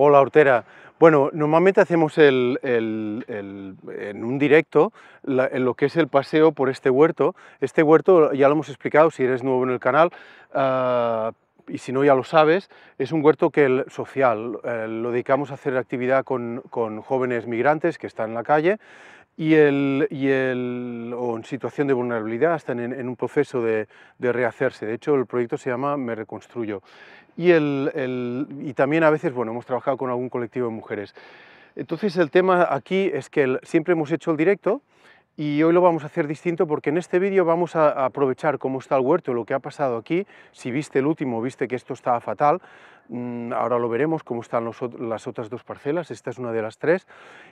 Hola, Hortera. Bueno, normalmente hacemos en un directo en lo que es el paseo por este huerto. Este huerto ya lo hemos explicado si eres nuevo en el canal, ah, y si no ya lo sabes, es un huerto que el social, eh, lo dedicamos a hacer actividad con, jóvenes migrantes que están en la calle y, el, o en situación de vulnerabilidad, están en, un proceso de, rehacerse. De hecho, el proyecto se llama Me Reconstruyo. Y, y también a veces, bueno, hemos trabajado con algún colectivo de mujeres. Entonces el tema aquí es que siempre hemos hecho el directo, y hoy lo vamos a hacer distinto porque en este vídeo vamos a aprovechar cómo está el huerto, lo que ha pasado aquí. Si viste el último, viste que esto estaba fatal, mm, ahora lo veremos cómo están las otras dos parcelas, esta es una de las tres,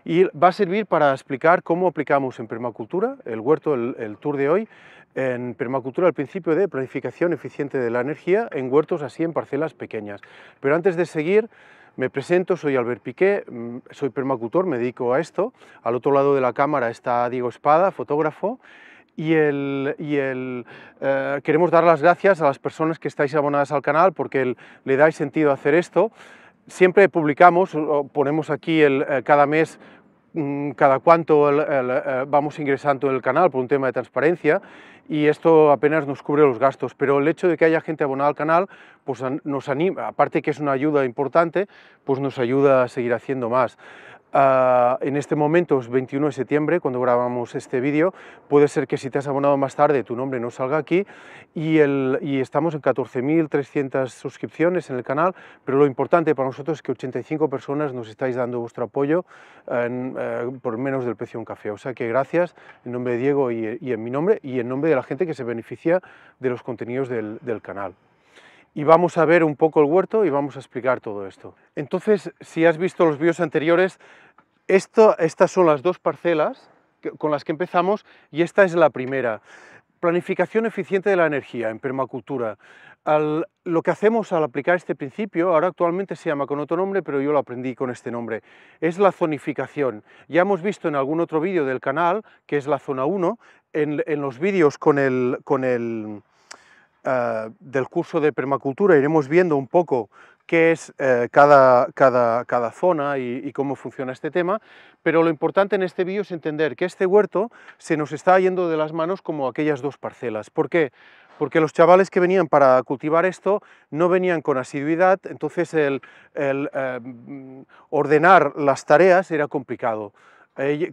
y va a servir para explicar cómo aplicamos en permacultura, el huerto, el tour de hoy, en permacultura el principio de planificación eficiente de la energía en huertos así en parcelas pequeñas. Pero antes de seguir, me presento, soy Albert Piqué, mm, soy permacultor, me dedico a esto. Al otro lado de la cámara está Diego Espada, fotógrafo. Y, el, el, eh, queremos dar las gracias a las personas que estáis abonadas al canal porque le dais sentido a hacer esto siempre publicamos, ponemos aquí el, eh, cada mes Mm, cada cuánto eh, vamos ingresando en el canal por un tema de transparencia y esto apenas nos cubre los gastos, pero el hecho de que haya gente abonada al canal pues nos anima, aparte que es una ayuda importante, pues nos ayuda a seguir haciendo más. Ah, en este momento es 21 de septiembre cuando grabamos este vídeo, puede ser que si te has abonado más tarde tu nombre no salga aquí y, estamos en 14.300 suscripciones en el canal, pero lo importante para nosotros es que 85 personas nos estáis dando vuestro apoyo eh, por menos del precio de un café. O sea que gracias en nombre de Diego y, en mi nombre y en nombre de la gente que se beneficia de los contenidos del, del canal y vamos a ver un poco el huerto y vamos a explicar todo esto. Entonces, si has visto los vídeos anteriores, estas son las dos parcelas con las que empezamos y esta es la primera. Planificación eficiente de la energía en permacultura. lo que hacemos al aplicar este principio, ahora actualmente se llama con otro nombre, pero yo lo aprendí con este nombre, es la zonificación. Ya hemos visto en algún otro vídeo del canal, que es la zona 1, en, los vídeos con el, eh, del curso de permacultura iremos viendo un poco qué es eh, cada, cada, cada, zona y, cómo funciona este tema, pero lo importante en este vídeo es entender que este huerto se nos está yendo de las manos como aquellas dos parcelas. ¿Por qué? Porque los chavales que venían para cultivar esto no venían con asiduidad, entonces el, em, ordenar las tareas era complicado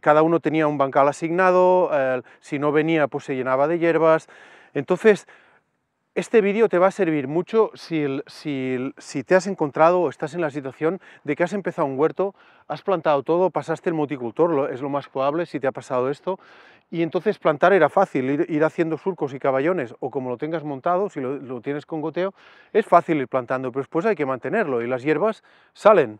cada uno tenía un bancal asignado, si no venía pues se llenaba de hierbas. Entonces este vídeo te va a servir mucho si, te has encontrado o estás en la situación de que has empezado un huerto, has plantado todo, pasaste el multicultor, es lo más probable si te ha pasado esto, y entonces plantar era fácil, ir, haciendo surcos y caballones, o como lo tengas montado, si lo, lo tienes con goteo, es fácil ir plantando, pero después hay que mantenerlo y las hierbas salen.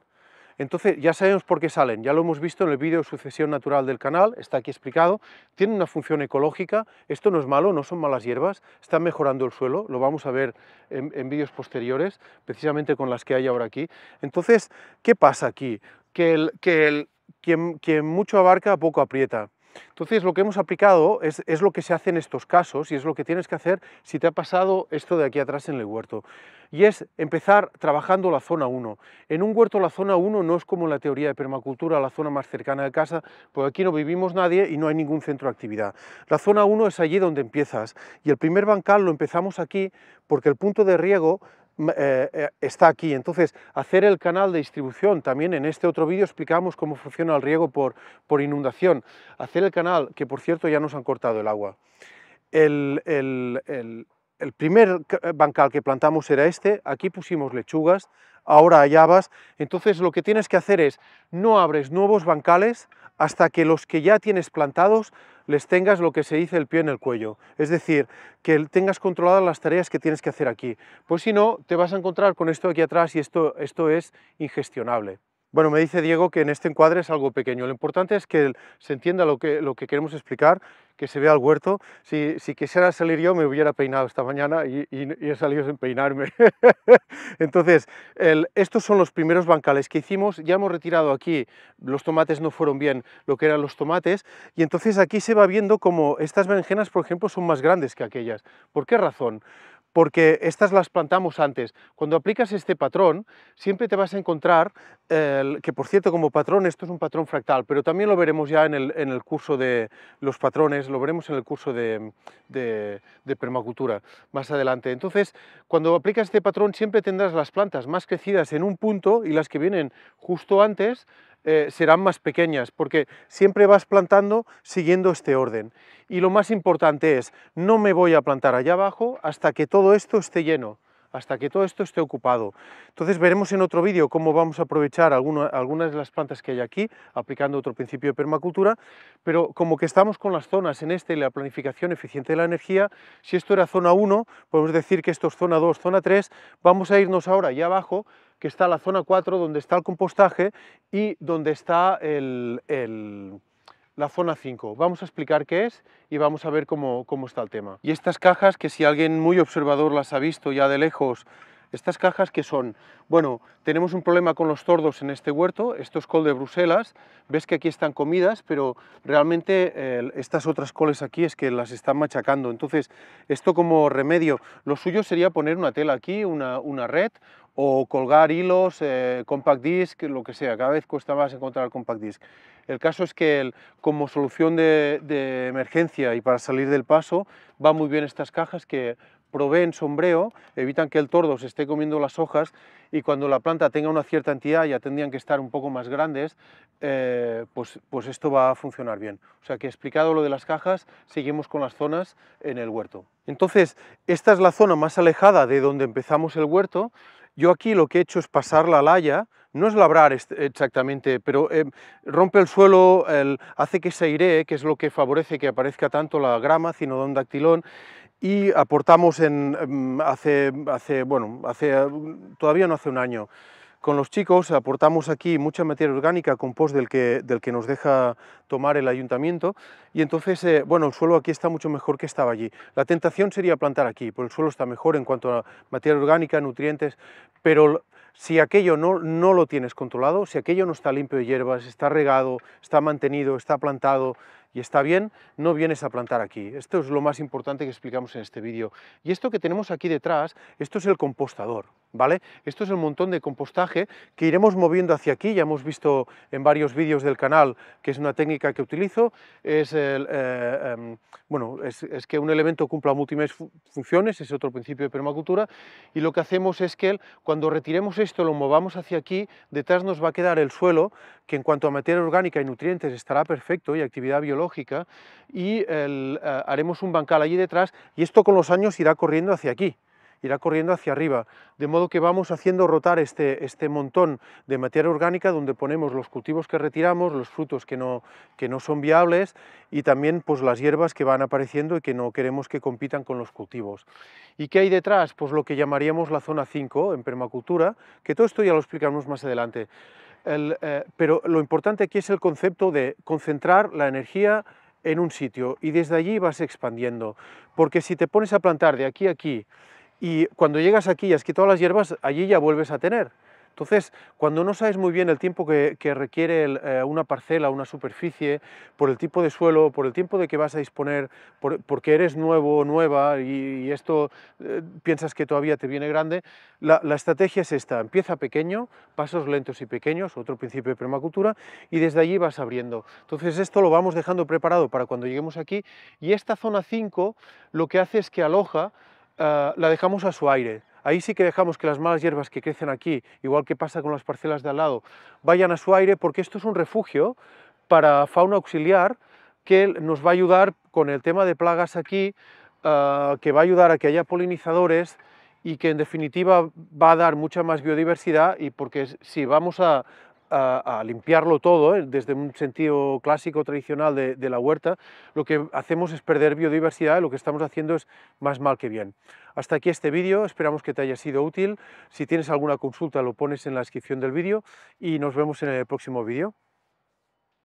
Entonces ya sabemos por qué salen, ya lo hemos visto en el vídeo de Sucesión Natural del canal, está aquí explicado, tienen una función ecológica, esto no es malo, no son malas hierbas, están mejorando el suelo, lo vamos a ver en, vídeos posteriores, precisamente con las que hay ahora aquí. Entonces, ¿qué pasa aquí? Que, que el, quien mucho abarca, poco aprieta. Entonces, lo que hemos aplicado es, lo que se hace en estos casos y es lo que tienes que hacer si te ha pasado esto de aquí atrás en el huerto. Y es empezar trabajando la zona 1. En un huerto la zona 1 no es como en la teoría de permacultura, la zona más cercana de casa, porque aquí no vivimos nadie y no hay ningún centro de actividad. La zona 1 es allí donde empiezas y el primer bancal lo empezamos aquí porque el punto de riego eh, eh, está aquí. Entonces, hacer el canal de distribución, también en este otro vídeo explicamos cómo funciona el riego por, por, inundación. Hacer el canal, que por cierto ya nos han cortado el agua. El, el primer eh, bancal que plantamos era este, aquí pusimos lechugas, ahora hay habas, entonces lo que tienes que hacer es no abres nuevos bancales hasta que los que ya tienes plantados les tengas lo que se dice el pie en el cuello, es decir, que tengas controladas las tareas que tienes que hacer aquí, pues si no, te vas a encontrar con esto aquí atrás y esto, esto es ingestionable. Bueno, me dice Diego que en este encuadre es algo pequeño. Lo importante es que se entienda lo que, lo que queremos explicar, que se vea el huerto. Si, quisiera salir yo, me hubiera peinado esta mañana y, he salido sin peinarme. Entonces, estos son los primeros bancales que hicimos. Ya hemos retirado aquí, los tomates no fueron bien lo que eran los tomates. Y entonces aquí se va viendo como estas berenjenas, por ejemplo, son más grandes que aquellas. ¿Por qué razón? porque estas las plantamos antes. Cuando aplicas este patrón, siempre te vas a encontrar, que por cierto, como patrón, esto es un patrón fractal, pero también lo veremos ya en el, curso de los patrones, lo veremos en el curso de, de permacultura más adelante. Entonces, cuando aplicas este patrón, siempre tendrás las plantas más crecidas en un punto y las que vienen justo antes eh, serán más pequeñas, porque siempre vas plantando siguiendo este orden. Y lo más importante es, no me voy a plantar allá abajo hasta que todo esto esté lleno, hasta que todo esto esté ocupado. Entonces veremos en otro vídeo cómo vamos a aprovechar algunas de las plantas que hay aquí, aplicando otro principio de permacultura, pero como que estamos con las zonas en este, la planificación eficiente de la energía, si esto era zona 1, podemos decir que esto es zona 2, zona 3, vamos a irnos ahora allá abajo, que está la zona 4 donde está el compostaje y donde está el, la zona 5. Vamos a explicar qué es y vamos a ver cómo, cómo está el tema. Y estas cajas, que si alguien muy observador las ha visto ya de lejos, estas cajas que son, bueno, tenemos un problema con los tordos en este huerto, esto es col de Bruselas, ves que aquí están comidas, pero realmente estas otras coles aquí es que las están machacando, entonces esto como remedio, lo suyo sería poner una tela aquí, una, una red, o colgar hilos, eh, compact disc, lo que sea, cada vez cuesta más encontrar compact disc. El caso es que como solución de, emergencia y para salir del paso van muy bien estas cajas que proveen sombreo, evitan que el tordo se esté comiendo las hojas y cuando la planta tenga una cierta entidad, ya tendrían que estar un poco más grandes, eh, pues, pues esto va a funcionar bien. O sea que explicado lo de las cajas, seguimos con las zonas en el huerto. Entonces, esta es la zona más alejada de donde empezamos el huerto, yo aquí lo que he hecho es pasar la laya, no es labrar exactamente, pero em, rompe el suelo, hace que se airee, que es lo que favorece que aparezca tanto la grama, cinodón dactilón, y aportamos en, em, hace, hace, bueno, hace, mm, todavía no hace un año, con los chicos aportamos aquí mucha materia orgánica, compost del que, del que nos deja tomar el ayuntamiento y entonces, eh, bueno, el suelo aquí está mucho mejor que estaba allí. La tentación sería plantar aquí, porque el suelo está mejor en cuanto a materia orgánica, nutrientes, pero si aquello no, no lo tienes controlado, si aquello no está limpio de hierbas, está regado, está mantenido, está plantado, y está bien, no vienes a plantar aquí. Esto es lo más importante que explicamos en este vídeo. Y esto que tenemos aquí detrás, esto es el compostador, ¿vale? Esto es el montón de compostaje que iremos moviendo hacia aquí, ya hemos visto en varios vídeos del canal que es una técnica que utilizo, es, eh, em, bueno, es, que un elemento cumpla múltiples funciones, es otro principio de permacultura, y lo que hacemos es que cuando retiremos esto, lo movamos hacia aquí, detrás nos va a quedar el suelo, que en cuanto a materia orgánica y nutrientes estará perfecto y actividad biológica, y eh, haremos un bancal allí detrás y esto con los años irá corriendo hacia aquí irá corriendo hacia arriba, de modo que vamos haciendo rotar este, este montón de materia orgánica donde ponemos los cultivos que retiramos, los frutos que no, que no son viables y también pues, las hierbas que van apareciendo y que no queremos que compitan con los cultivos. ¿Y qué hay detrás? Pues lo que llamaríamos la zona 5 en permacultura, que todo esto ya lo explicamos más adelante. Eh, pero lo importante aquí es el concepto de concentrar la energía en un sitio y desde allí vas expandiendo. Porque si te pones a plantar de aquí a aquí y cuando llegas aquí y has quitado las hierbas, allí ya vuelves a tener. Entonces, cuando no sabes muy bien el tiempo que, requiere eh, una parcela, una superficie, por el tipo de suelo, por el tiempo de que vas a disponer, porque eres nuevo o nueva y, esto eh, piensas que todavía te viene grande, la, estrategia es esta, empieza pequeño, pasos lentos y pequeños, otro principio de permacultura, y desde allí vas abriendo. Entonces, esto lo vamos dejando preparado para cuando lleguemos aquí, y esta zona 5 lo que hace es que aloja, eh, la dejamos a su aire, Ahí sí que dejamos que las malas hierbas que crecen aquí, igual que pasa con las parcelas de al lado, vayan a su aire porque esto es un refugio para fauna auxiliar que nos va a ayudar con el tema de plagas aquí, ah, que va a ayudar a que haya polinizadores y que en definitiva va a dar mucha más biodiversidad y porque si vamos a a, limpiarlo todo, ¿eh? desde un sentido clásico, tradicional de, de, la huerta, lo que hacemos es perder biodiversidad lo que estamos haciendo es más mal que bien. Hasta aquí este vídeo, esperamos que te haya sido útil. Si tienes alguna consulta lo pones en la descripción del vídeo y nos vemos en el próximo vídeo.